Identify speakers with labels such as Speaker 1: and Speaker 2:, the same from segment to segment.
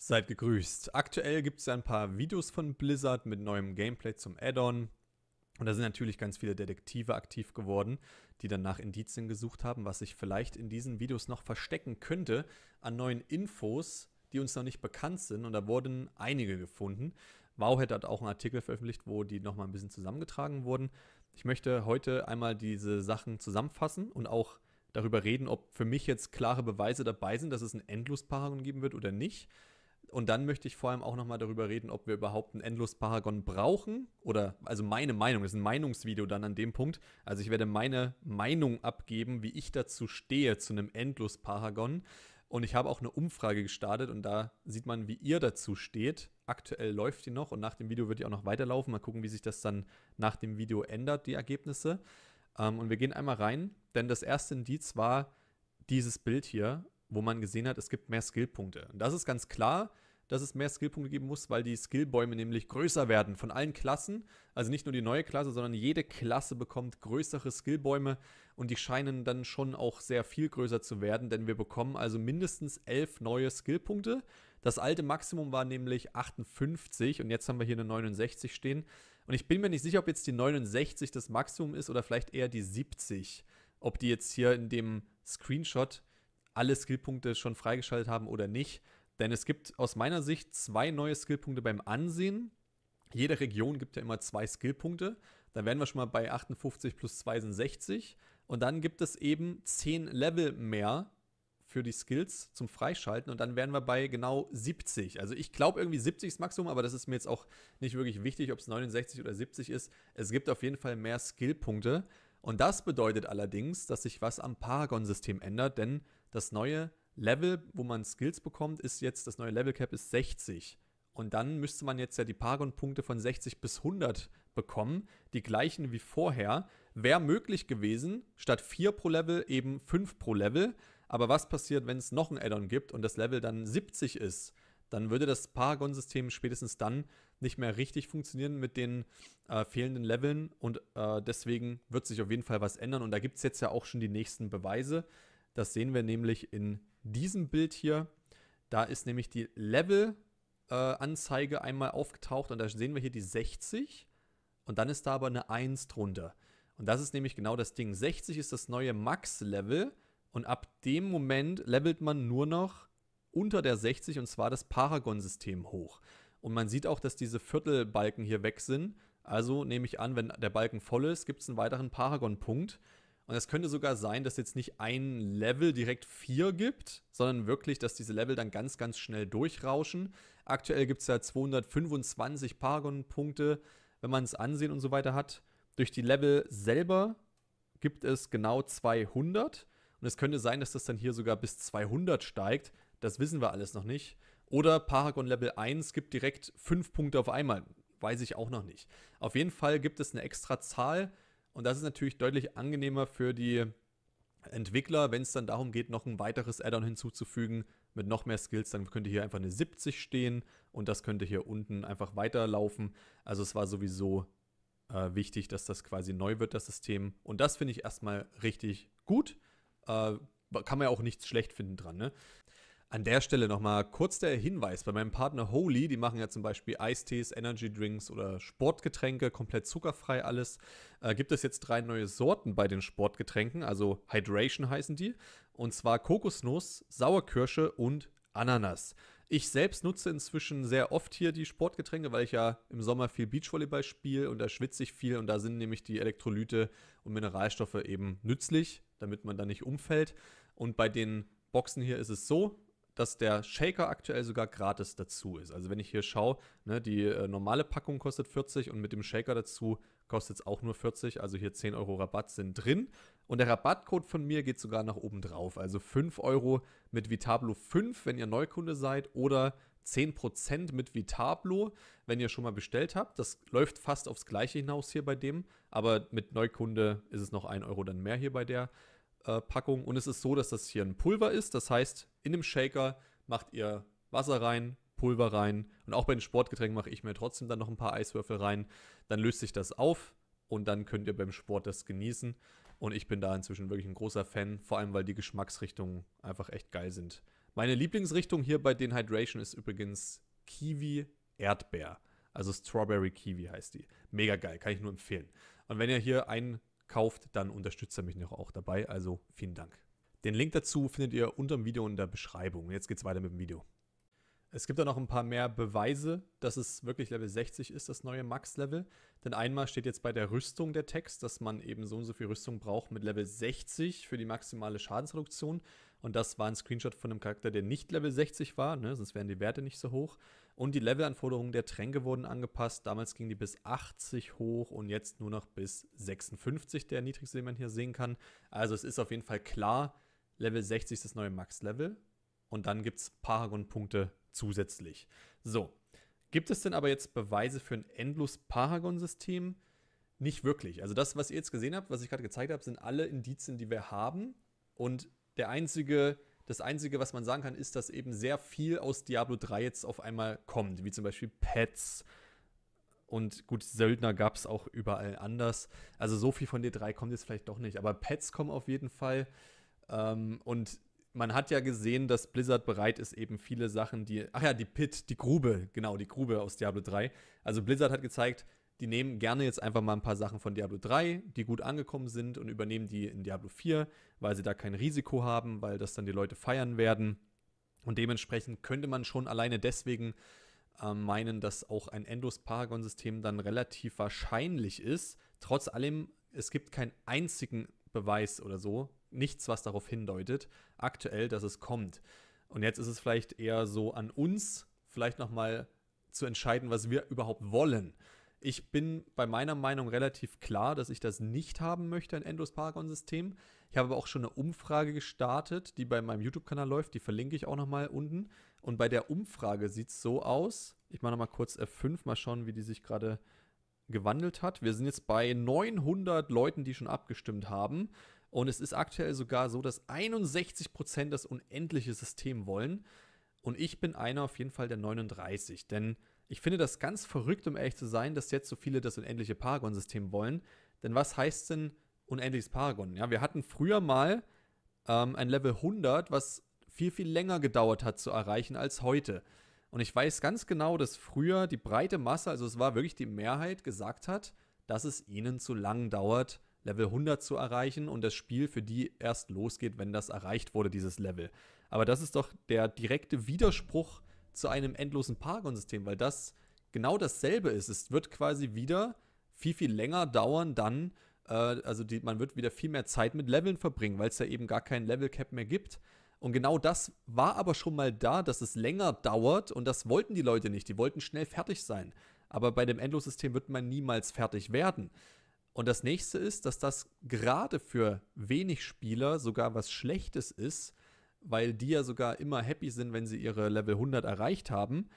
Speaker 1: Seid gegrüßt. Aktuell gibt es ein paar Videos von Blizzard mit neuem Gameplay zum Add-on. Und da sind natürlich ganz viele Detektive aktiv geworden, die dann nach Indizien gesucht haben, was sich vielleicht in diesen Videos noch verstecken könnte an neuen Infos, die uns noch nicht bekannt sind. Und da wurden einige gefunden. Wowhead hat auch einen Artikel veröffentlicht, wo die nochmal ein bisschen zusammengetragen wurden. Ich möchte heute einmal diese Sachen zusammenfassen und auch darüber reden, ob für mich jetzt klare Beweise dabei sind, dass es ein Endlosparagon geben wird oder nicht. Und dann möchte ich vor allem auch nochmal darüber reden, ob wir überhaupt ein Endlos-Paragon brauchen. Oder, also meine Meinung, das ist ein Meinungsvideo dann an dem Punkt. Also ich werde meine Meinung abgeben, wie ich dazu stehe, zu einem Endlos-Paragon. Und ich habe auch eine Umfrage gestartet und da sieht man, wie ihr dazu steht. Aktuell läuft die noch und nach dem Video wird die auch noch weiterlaufen. Mal gucken, wie sich das dann nach dem Video ändert, die Ergebnisse. Ähm, und wir gehen einmal rein, denn das erste Indiz war dieses Bild hier wo man gesehen hat, es gibt mehr Skillpunkte. Und das ist ganz klar, dass es mehr Skillpunkte geben muss, weil die Skillbäume nämlich größer werden von allen Klassen. Also nicht nur die neue Klasse, sondern jede Klasse bekommt größere Skillbäume und die scheinen dann schon auch sehr viel größer zu werden, denn wir bekommen also mindestens elf neue Skillpunkte. Das alte Maximum war nämlich 58 und jetzt haben wir hier eine 69 stehen. Und ich bin mir nicht sicher, ob jetzt die 69 das Maximum ist oder vielleicht eher die 70. Ob die jetzt hier in dem Screenshot alle Skillpunkte schon freigeschaltet haben oder nicht. Denn es gibt aus meiner Sicht zwei neue Skillpunkte beim Ansehen. Jede Region gibt ja immer zwei Skillpunkte. Dann wären wir schon mal bei 58 plus 2 sind 60. Und dann gibt es eben 10 Level mehr für die Skills zum Freischalten. Und dann wären wir bei genau 70. Also ich glaube irgendwie 70 ist Maximum, aber das ist mir jetzt auch nicht wirklich wichtig, ob es 69 oder 70 ist. Es gibt auf jeden Fall mehr Skillpunkte. Und das bedeutet allerdings, dass sich was am Paragon-System ändert, denn das neue Level, wo man Skills bekommt, ist jetzt, das neue Level Cap ist 60. Und dann müsste man jetzt ja die Paragon-Punkte von 60 bis 100 bekommen, die gleichen wie vorher. Wäre möglich gewesen, statt 4 pro Level eben 5 pro Level. Aber was passiert, wenn es noch ein Addon gibt und das Level dann 70 ist? dann würde das Paragon-System spätestens dann nicht mehr richtig funktionieren mit den äh, fehlenden Leveln und äh, deswegen wird sich auf jeden Fall was ändern und da gibt es jetzt ja auch schon die nächsten Beweise. Das sehen wir nämlich in diesem Bild hier. Da ist nämlich die Level-Anzeige äh, einmal aufgetaucht und da sehen wir hier die 60 und dann ist da aber eine 1 drunter. Und das ist nämlich genau das Ding. 60 ist das neue Max-Level und ab dem Moment levelt man nur noch unter der 60 und zwar das Paragon-System hoch. Und man sieht auch, dass diese Viertelbalken hier weg sind. Also nehme ich an, wenn der Balken voll ist, gibt es einen weiteren Paragon-Punkt. Und es könnte sogar sein, dass jetzt nicht ein Level direkt 4 gibt, sondern wirklich, dass diese Level dann ganz, ganz schnell durchrauschen. Aktuell gibt es ja 225 Paragon-Punkte, wenn man es ansehen und so weiter hat. Durch die Level selber gibt es genau 200. Und es könnte sein, dass das dann hier sogar bis 200 steigt, das wissen wir alles noch nicht. Oder Paragon Level 1 gibt direkt 5 Punkte auf einmal. Weiß ich auch noch nicht. Auf jeden Fall gibt es eine extra Zahl und das ist natürlich deutlich angenehmer für die Entwickler, wenn es dann darum geht, noch ein weiteres Add-on hinzuzufügen mit noch mehr Skills. Dann könnte hier einfach eine 70 stehen und das könnte hier unten einfach weiterlaufen. Also es war sowieso äh, wichtig, dass das quasi neu wird, das System. Und das finde ich erstmal richtig gut. Äh, kann man ja auch nichts schlecht finden dran. Ne? An der Stelle nochmal kurz der Hinweis: Bei meinem Partner Holy, die machen ja zum Beispiel Eistees, Energy Drinks oder Sportgetränke, komplett zuckerfrei alles. Äh, gibt es jetzt drei neue Sorten bei den Sportgetränken, also Hydration heißen die. Und zwar Kokosnuss, Sauerkirsche und Ananas. Ich selbst nutze inzwischen sehr oft hier die Sportgetränke, weil ich ja im Sommer viel Beachvolleyball spiele und da schwitze ich viel und da sind nämlich die Elektrolyte und Mineralstoffe eben nützlich, damit man da nicht umfällt. Und bei den Boxen hier ist es so, dass der Shaker aktuell sogar gratis dazu ist. Also wenn ich hier schaue, ne, die äh, normale Packung kostet 40 und mit dem Shaker dazu kostet es auch nur 40. Also hier 10 Euro Rabatt sind drin. Und der Rabattcode von mir geht sogar nach oben drauf. Also 5 Euro mit Vitablo 5, wenn ihr Neukunde seid, oder 10% mit Vitablo, wenn ihr schon mal bestellt habt. Das läuft fast aufs Gleiche hinaus hier bei dem. Aber mit Neukunde ist es noch 1 Euro dann mehr hier bei der. Äh, Packung und es ist so, dass das hier ein Pulver ist. Das heißt, in dem Shaker macht ihr Wasser rein, Pulver rein und auch bei den Sportgetränken mache ich mir trotzdem dann noch ein paar Eiswürfel rein. Dann löst sich das auf und dann könnt ihr beim Sport das genießen. Und ich bin da inzwischen wirklich ein großer Fan, vor allem weil die Geschmacksrichtungen einfach echt geil sind. Meine Lieblingsrichtung hier bei den Hydration ist übrigens Kiwi Erdbeer. Also Strawberry Kiwi heißt die. Mega geil, kann ich nur empfehlen. Und wenn ihr hier einkauft, dann unterstützt ihr mich noch auch dabei. Also vielen Dank. Den Link dazu findet ihr unter dem Video in der Beschreibung. Jetzt geht's weiter mit dem Video. Es gibt da noch ein paar mehr Beweise, dass es wirklich Level 60 ist, das neue Max-Level. Denn einmal steht jetzt bei der Rüstung der Text, dass man eben so und so viel Rüstung braucht mit Level 60 für die maximale Schadensreduktion. Und das war ein Screenshot von einem Charakter, der nicht Level 60 war, ne? sonst wären die Werte nicht so hoch. Und die Levelanforderungen der Tränke wurden angepasst. Damals gingen die bis 80 hoch und jetzt nur noch bis 56, der niedrigste, den man hier sehen kann. Also es ist auf jeden Fall klar, Level 60 ist das neue Max-Level und dann gibt es Paragon-Punkte zusätzlich. So, gibt es denn aber jetzt Beweise für ein endlos Paragon-System? Nicht wirklich. Also das, was ihr jetzt gesehen habt, was ich gerade gezeigt habe, sind alle Indizien, die wir haben. Und der einzige, das Einzige, was man sagen kann, ist, dass eben sehr viel aus Diablo 3 jetzt auf einmal kommt, wie zum Beispiel Pets. Und gut, Söldner gab es auch überall anders. Also so viel von D3 kommt jetzt vielleicht doch nicht. Aber Pets kommen auf jeden Fall. Ähm, und man hat ja gesehen, dass Blizzard bereit ist, eben viele Sachen, die. Ach ja, die Pit, die Grube, genau, die Grube aus Diablo 3. Also Blizzard hat gezeigt, die nehmen gerne jetzt einfach mal ein paar Sachen von Diablo 3, die gut angekommen sind, und übernehmen die in Diablo 4, weil sie da kein Risiko haben, weil das dann die Leute feiern werden. Und dementsprechend könnte man schon alleine deswegen äh, meinen, dass auch ein Endos-Paragon-System dann relativ wahrscheinlich ist. Trotz allem, es gibt keinen einzigen Beweis oder so, nichts, was darauf hindeutet, aktuell, dass es kommt. Und jetzt ist es vielleicht eher so an uns, vielleicht nochmal zu entscheiden, was wir überhaupt wollen. Ich bin bei meiner Meinung relativ klar, dass ich das nicht haben möchte, ein Endos Paragon-System. Ich habe aber auch schon eine Umfrage gestartet, die bei meinem YouTube-Kanal läuft, die verlinke ich auch nochmal unten. Und bei der Umfrage sieht es so aus. Ich mache nochmal kurz F5, mal schauen, wie die sich gerade gewandelt hat. Wir sind jetzt bei 900 Leuten, die schon abgestimmt haben. Und es ist aktuell sogar so, dass 61% das unendliche System wollen. Und ich bin einer auf jeden Fall der 39. Denn ich finde das ganz verrückt, um ehrlich zu sein, dass jetzt so viele das unendliche Paragon-System wollen. Denn was heißt denn unendliches Paragon? Ja, wir hatten früher mal ähm, ein Level 100, was viel, viel länger gedauert hat zu erreichen als heute. Und ich weiß ganz genau, dass früher die breite Masse, also es war wirklich die Mehrheit, gesagt hat, dass es ihnen zu lang dauert, Level 100 zu erreichen und das Spiel für die erst losgeht, wenn das erreicht wurde, dieses Level. Aber das ist doch der direkte Widerspruch zu einem endlosen Paragon-System, weil das genau dasselbe ist. Es wird quasi wieder viel, viel länger dauern dann, äh, also die, man wird wieder viel mehr Zeit mit Leveln verbringen, weil es ja eben gar kein Level-Cap mehr gibt. Und genau das war aber schon mal da, dass es länger dauert und das wollten die Leute nicht. Die wollten schnell fertig sein. Aber bei dem Endlos-System wird man niemals fertig werden. Und das nächste ist, dass das gerade für wenig Spieler sogar was Schlechtes ist, weil die ja sogar immer happy sind, wenn sie ihre Level 100 erreicht haben.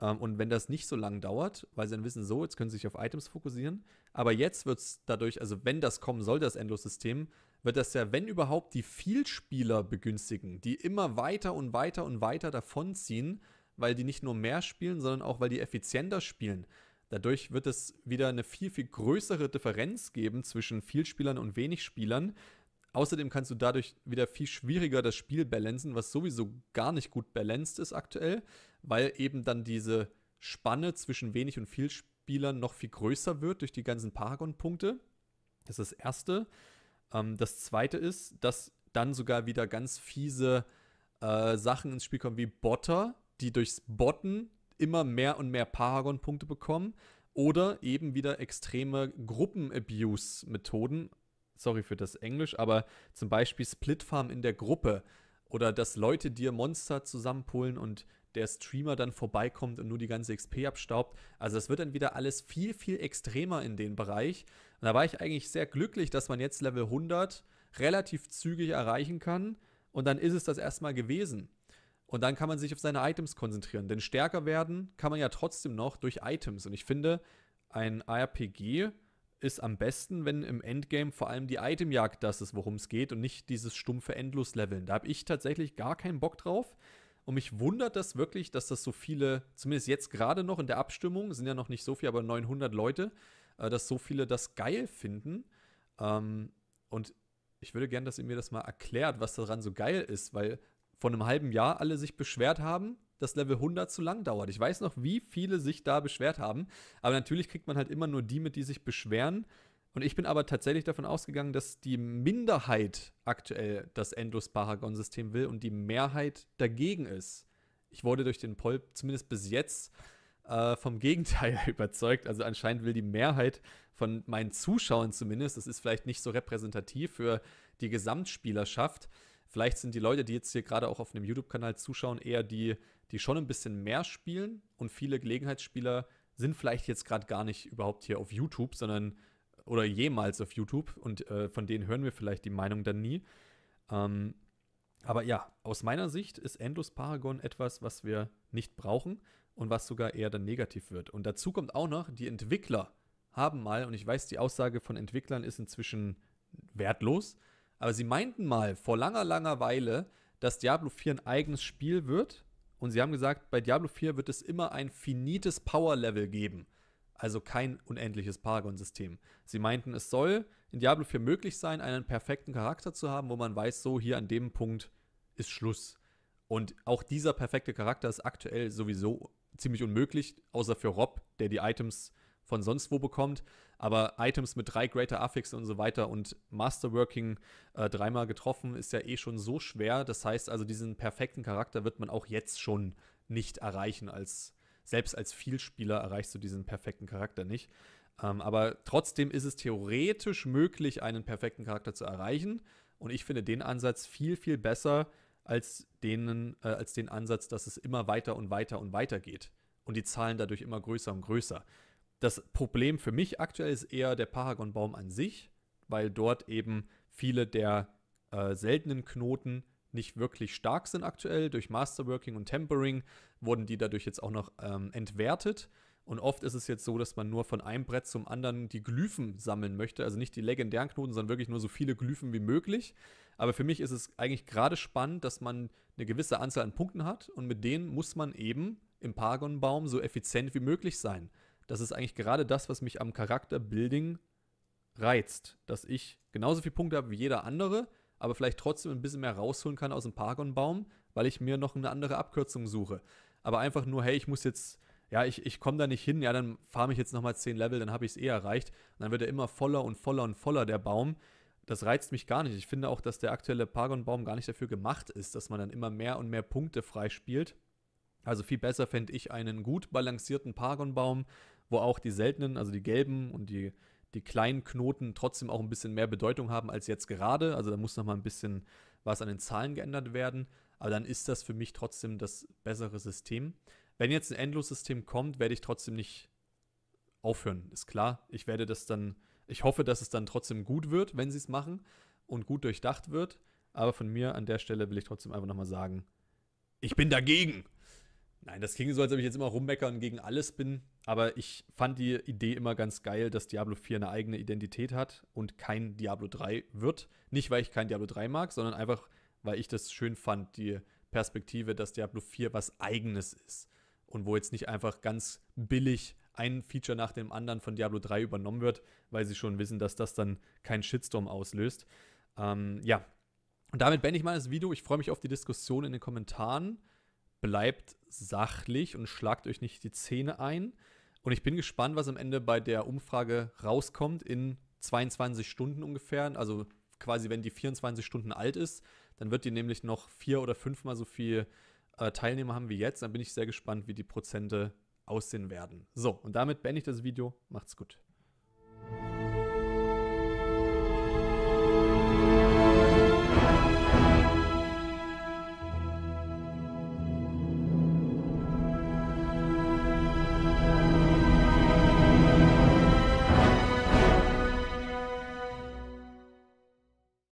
Speaker 1: Ähm, und wenn das nicht so lange dauert, weil sie dann wissen, so, jetzt können sie sich auf Items fokussieren. Aber jetzt wird es dadurch, also wenn das kommen soll, das Endlos-System, wird das ja, wenn überhaupt, die Vielspieler begünstigen, die immer weiter und weiter und weiter davonziehen, weil die nicht nur mehr spielen, sondern auch, weil die effizienter spielen. Dadurch wird es wieder eine viel, viel größere Differenz geben zwischen viel Spielern und wenig Spielern. Außerdem kannst du dadurch wieder viel schwieriger das Spiel balancen, was sowieso gar nicht gut balanced ist aktuell, weil eben dann diese Spanne zwischen wenig und viel Spielern noch viel größer wird durch die ganzen Paragon-Punkte. Das ist das Erste. Ähm, das Zweite ist, dass dann sogar wieder ganz fiese äh, Sachen ins Spiel kommen wie Botter, die durchs Botten immer mehr und mehr Paragon-Punkte bekommen oder eben wieder extreme Gruppen-Abuse-Methoden. Sorry für das Englisch, aber zum Beispiel Split-Farm in der Gruppe oder dass Leute dir Monster zusammenpullen und der Streamer dann vorbeikommt und nur die ganze XP abstaubt. Also das wird dann wieder alles viel, viel extremer in dem Bereich. Und da war ich eigentlich sehr glücklich, dass man jetzt Level 100 relativ zügig erreichen kann. Und dann ist es das erstmal gewesen. Und dann kann man sich auf seine Items konzentrieren. Denn stärker werden kann man ja trotzdem noch durch Items. Und ich finde, ein RPG ist am besten, wenn im Endgame vor allem die Itemjagd das ist, worum es geht und nicht dieses stumpfe Endlos-Leveln. Da habe ich tatsächlich gar keinen Bock drauf. Und mich wundert das wirklich, dass das so viele, zumindest jetzt gerade noch in der Abstimmung, sind ja noch nicht so viele, aber 900 Leute, äh, dass so viele das geil finden. Ähm, und ich würde gerne, dass ihr mir das mal erklärt, was daran so geil ist, weil vor einem halben Jahr alle sich beschwert haben, dass Level 100 zu lang dauert. Ich weiß noch, wie viele sich da beschwert haben, aber natürlich kriegt man halt immer nur die mit, die sich beschweren. Und ich bin aber tatsächlich davon ausgegangen, dass die Minderheit aktuell das Endlos-Paragon-System will und die Mehrheit dagegen ist. Ich wurde durch den Poll zumindest bis jetzt äh, vom Gegenteil überzeugt. Also anscheinend will die Mehrheit von meinen Zuschauern zumindest, das ist vielleicht nicht so repräsentativ für die Gesamtspielerschaft, Vielleicht sind die Leute, die jetzt hier gerade auch auf einem YouTube-Kanal zuschauen, eher die, die schon ein bisschen mehr spielen und viele Gelegenheitsspieler sind vielleicht jetzt gerade gar nicht überhaupt hier auf YouTube, sondern oder jemals auf YouTube und äh, von denen hören wir vielleicht die Meinung dann nie. Ähm, aber ja, aus meiner Sicht ist Endless Paragon etwas, was wir nicht brauchen und was sogar eher dann negativ wird. Und dazu kommt auch noch, die Entwickler haben mal, und ich weiß, die Aussage von Entwicklern ist inzwischen wertlos, aber sie meinten mal vor langer, langer Weile, dass Diablo 4 ein eigenes Spiel wird. Und sie haben gesagt, bei Diablo 4 wird es immer ein finites Power-Level geben. Also kein unendliches Paragon-System. Sie meinten, es soll in Diablo 4 möglich sein, einen perfekten Charakter zu haben, wo man weiß, so hier an dem Punkt ist Schluss. Und auch dieser perfekte Charakter ist aktuell sowieso ziemlich unmöglich, außer für Rob, der die Items von sonst wo bekommt, aber Items mit drei Greater Affixen und so weiter und Masterworking äh, dreimal getroffen ist ja eh schon so schwer. Das heißt also, diesen perfekten Charakter wird man auch jetzt schon nicht erreichen. Als, selbst als Vielspieler erreichst du diesen perfekten Charakter nicht. Ähm, aber trotzdem ist es theoretisch möglich, einen perfekten Charakter zu erreichen. Und ich finde den Ansatz viel, viel besser als, denen, äh, als den Ansatz, dass es immer weiter und weiter und weiter geht. Und die Zahlen dadurch immer größer und größer. Das Problem für mich aktuell ist eher der Paragonbaum an sich, weil dort eben viele der äh, seltenen Knoten nicht wirklich stark sind aktuell. Durch Masterworking und Tempering wurden die dadurch jetzt auch noch ähm, entwertet. Und oft ist es jetzt so, dass man nur von einem Brett zum anderen die Glyphen sammeln möchte. Also nicht die legendären Knoten, sondern wirklich nur so viele Glyphen wie möglich. Aber für mich ist es eigentlich gerade spannend, dass man eine gewisse Anzahl an Punkten hat und mit denen muss man eben im Paragonbaum so effizient wie möglich sein das ist eigentlich gerade das, was mich am Charakterbuilding reizt. Dass ich genauso viele Punkte habe wie jeder andere, aber vielleicht trotzdem ein bisschen mehr rausholen kann aus dem Paragon-Baum, weil ich mir noch eine andere Abkürzung suche. Aber einfach nur, hey, ich muss jetzt, ja, ich, ich komme da nicht hin, ja, dann fahre ich jetzt nochmal 10 Level, dann habe ich es eh erreicht. Und dann wird er immer voller und voller und voller, der Baum. Das reizt mich gar nicht. Ich finde auch, dass der aktuelle Paragon-Baum gar nicht dafür gemacht ist, dass man dann immer mehr und mehr Punkte freispielt. Also viel besser fände ich einen gut balancierten Paragon-Baum, wo auch die seltenen, also die gelben und die, die kleinen Knoten trotzdem auch ein bisschen mehr Bedeutung haben als jetzt gerade. Also da muss noch mal ein bisschen was an den Zahlen geändert werden. Aber dann ist das für mich trotzdem das bessere System. Wenn jetzt ein Endlos-System kommt, werde ich trotzdem nicht aufhören. Ist klar. Ich werde das dann, ich hoffe, dass es dann trotzdem gut wird, wenn sie es machen und gut durchdacht wird. Aber von mir an der Stelle will ich trotzdem einfach nochmal sagen, ich bin dagegen. Nein, das klingt so, als ob ich jetzt immer rummeckern gegen alles bin. Aber ich fand die Idee immer ganz geil, dass Diablo 4 eine eigene Identität hat und kein Diablo 3 wird. Nicht, weil ich kein Diablo 3 mag, sondern einfach, weil ich das schön fand, die Perspektive, dass Diablo 4 was Eigenes ist. Und wo jetzt nicht einfach ganz billig ein Feature nach dem anderen von Diablo 3 übernommen wird, weil sie schon wissen, dass das dann keinen Shitstorm auslöst. Ähm, ja. Und damit beende ich mal das Video. Ich freue mich auf die Diskussion in den Kommentaren bleibt sachlich und schlagt euch nicht die Zähne ein. Und ich bin gespannt, was am Ende bei der Umfrage rauskommt in 22 Stunden ungefähr. Also quasi, wenn die 24 Stunden alt ist, dann wird die nämlich noch vier oder fünfmal so viel äh, Teilnehmer haben wie jetzt. Dann bin ich sehr gespannt, wie die Prozente aussehen werden. So, und damit beende ich das Video. Macht's gut.